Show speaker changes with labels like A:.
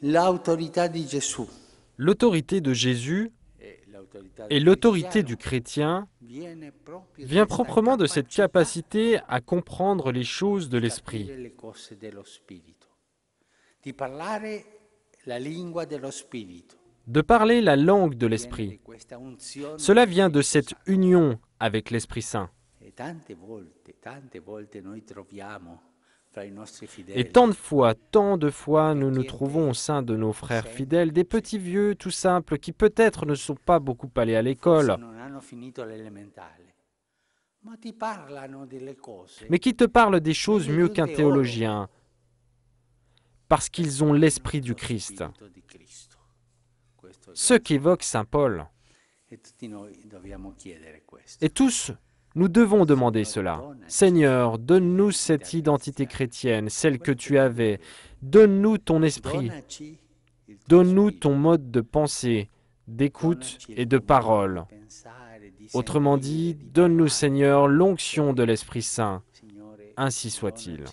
A: L'autorité de Jésus et l'autorité du chrétien vient proprement de cette capacité à comprendre les choses de l'esprit, de parler la langue de l'esprit. Cela vient de cette union avec l'Esprit Saint.
B: E et tant
A: de fois, tant de fois, nous nous trouvons au sein de nos frères fidèles, des petits vieux tout simples qui peut-être ne sont pas beaucoup allés à l'école, mais qui te parlent des choses mieux qu'un théologien, parce qu'ils ont l'esprit du Christ. Ce qu'évoque Saint Paul. Et tous nous devons demander cela. Seigneur, donne-nous cette identité chrétienne, celle que tu avais. Donne-nous ton esprit. Donne-nous ton mode de pensée, d'écoute et de parole. Autrement dit, donne-nous, Seigneur, l'onction de l'Esprit Saint. Ainsi soit-il.